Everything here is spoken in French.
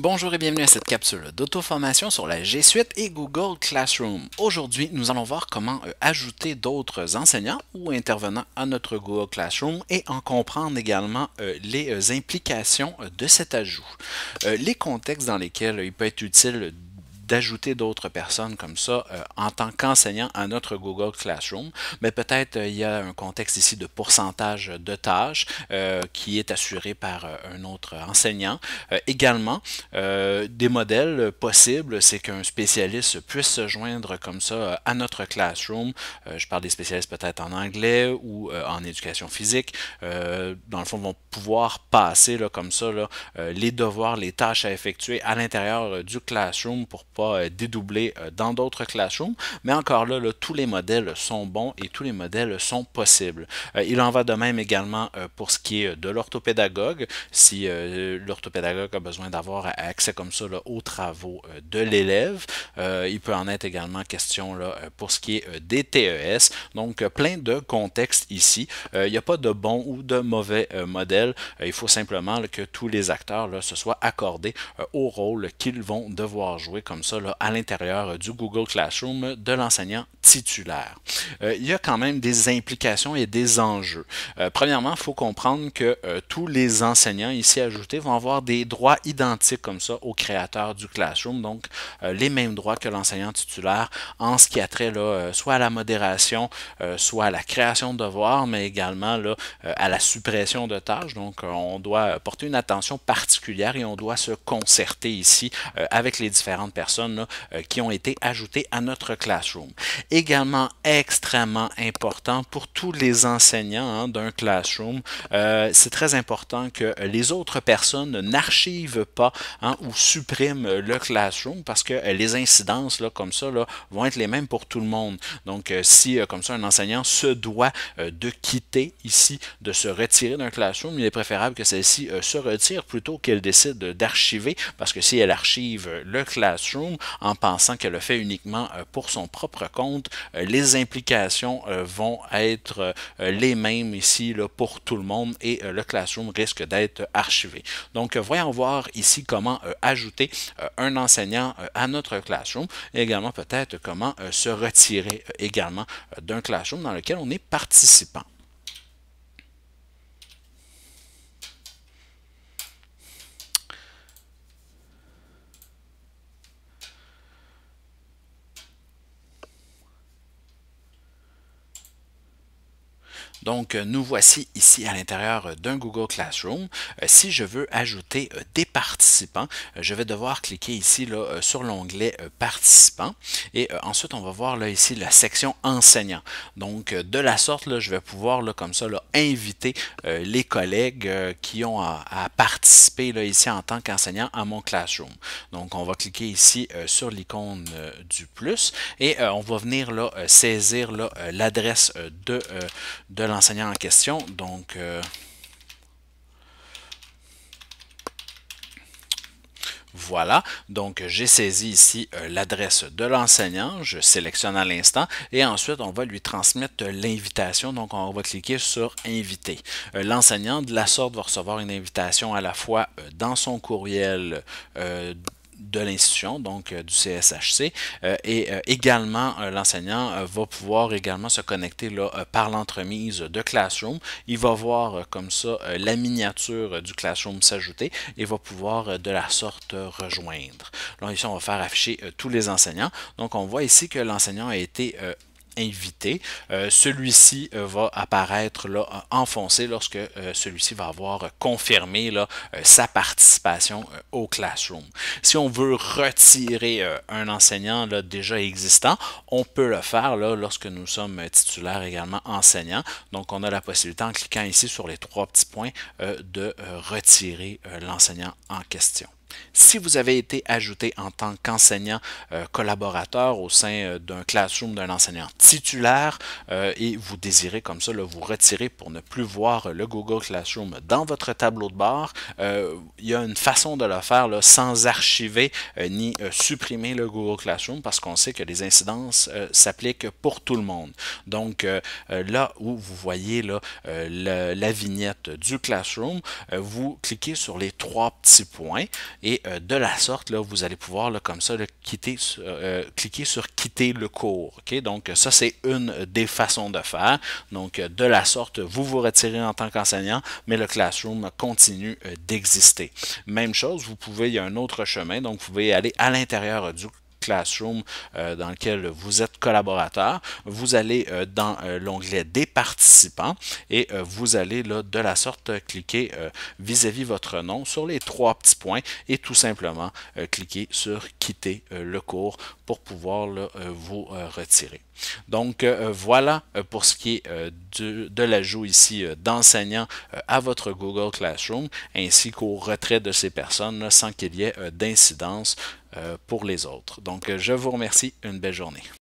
Bonjour et bienvenue à cette capsule d'auto-formation sur la G Suite et Google Classroom. Aujourd'hui, nous allons voir comment euh, ajouter d'autres enseignants ou intervenants à notre Google Classroom et en comprendre également euh, les euh, implications de cet ajout, les contextes dans lesquels il peut être utile d'ajouter d'autres personnes comme ça euh, en tant qu'enseignant à notre Google Classroom. Mais peut-être euh, il y a un contexte ici de pourcentage de tâches euh, qui est assuré par un autre enseignant. également, des modèles possibles, c'est qu'un spécialiste puisse se joindre comme ça à notre Classroom. je parle des spécialistes peut-être en anglais ou en éducation physique. dans le fond, vont pouvoir passer là, comme ça les devoirs, les tâches à effectuer à l'intérieur du Classroom pour euh, dédoubler euh, dans d'autres classrooms. Mais encore là, tous les modèles sont bons et tous les modèles sont possibles. Euh, il en va de même également pour ce qui est de l'orthopédagogue. Si l'orthopédagogue a besoin d'avoir accès comme ça aux travaux de l'élève, il peut en être également question là, pour ce qui est des TES. Donc, plein de contexte ici. il n'y a pas de bon ou de mauvais modèle. il faut simplement que tous les acteurs se soient accordés au rôle qu'ils vont devoir jouer comme ça à l'intérieur euh, du Google Classroom de l'enseignant titulaire. Euh, il y a quand même des implications et des enjeux. Euh, premièrement, il faut comprendre que tous les enseignants ici ajoutés vont avoir des droits identiques comme ça au créateur du Classroom, donc les mêmes droits que l'enseignant titulaire en ce qui a trait là, soit à la modération, soit à la création de devoirs, mais également là, à la suppression de tâches. Donc, on doit porter une attention particulière et on doit se concerter ici avec les différentes personnes euh, qui ont été ajoutées à notre classroom. Également extrêmement important pour tous les enseignants hein, d'un classroom, euh, c'est très important que les autres personnes n'archivent pas hein, ou suppriment le classroom parce que euh, les incidences là, comme ça vont être les mêmes pour tout le monde. Donc si comme ça un enseignant se doit de quitter ici, de se retirer d'un classroom, il est préférable que celle-ci se retire plutôt qu'elle décide d'archiver parce que si elle archive le classroom, en pensant qu'elle le fait uniquement euh, pour son propre compte. Euh, les implications euh, vont être les mêmes ici pour tout le monde et le Classroom risque d'être archivé. Donc, voyons voir ici comment ajouter un enseignant à notre Classroom et également peut-être comment se retirer également d'un Classroom dans lequel on est participant. Donc, euh, nous voici ici à l'intérieur euh, d'un Google Classroom. Euh, si je veux ajouter des participants, je vais devoir cliquer ici sur l'onglet Participants. Et ensuite, on va voir là, ici la section Enseignants. Donc, de la sorte, je vais pouvoir là, comme ça inviter les collègues qui ont à, participer ici en tant qu'enseignant à mon Classroom. Donc, on va cliquer ici sur l'icône du plus et on va venir saisir l'adresse de, de l'enseignant en question. Donc, euh, Voilà, donc j'ai saisi ici euh, l'adresse de l'enseignant, je sélectionne à l'instant et ensuite on va lui transmettre l'invitation, donc on va cliquer sur « Inviter euh, L'enseignant de la sorte va recevoir une invitation à la fois dans son courriel, de l'institution, donc euh, du CSHC, euh, et euh, également l'enseignant va pouvoir également se connecter par l'entremise de Classroom. Il va voir comme ça la miniature du Classroom s'ajouter et va pouvoir de la sorte rejoindre. Là, ici, on va faire afficher tous les enseignants. Donc, on voit ici que l'enseignant a été invité. Euh, celui-ci euh, va apparaître là, enfoncé lorsque euh, celui-ci va avoir confirmé là, sa participation au classroom. Si on veut retirer un enseignant là, déjà existant, on peut le faire là, lorsque nous sommes titulaires également enseignants. Donc, on a la possibilité en cliquant ici sur les trois petits points de retirer l'enseignant en question. Si vous avez été ajouté en tant qu'enseignant euh, collaborateur au sein euh, d'un classroom d'un enseignant titulaire euh, et vous désirez comme ça vous retirer pour ne plus voir le Google Classroom dans votre tableau de bord, il y a une façon de le faire sans archiver ni supprimer le Google Classroom parce qu'on sait que les incidences s'appliquent pour tout le monde. Donc là où vous voyez la vignette du Classroom, vous cliquez sur les trois petits points et euh, de la sorte, là, vous allez pouvoir, comme ça, quitter, euh, euh, cliquer sur quitter le cours. Donc, ça, c'est une des façons de faire. Donc, de la sorte, vous vous retirez en tant qu'enseignant, mais le Classroom continue d'exister. Même chose, vous pouvez, il y a un autre chemin, donc vous pouvez aller à l'intérieur du Classroom euh, dans lequel vous êtes collaborateur, vous allez euh, dans euh, l'onglet des participants et vous allez de la sorte cliquer vis-à-vis votre nom sur les trois petits points et tout simplement cliquer sur quitter le cours pour pouvoir vous retirer. Donc voilà pour ce qui est de, l'ajout ici d'enseignants à votre Google Classroom, ainsi qu'au retrait de ces personnes sans qu'il y ait d'incidence euh, pour les autres. Donc, euh, je vous remercie. Une belle journée.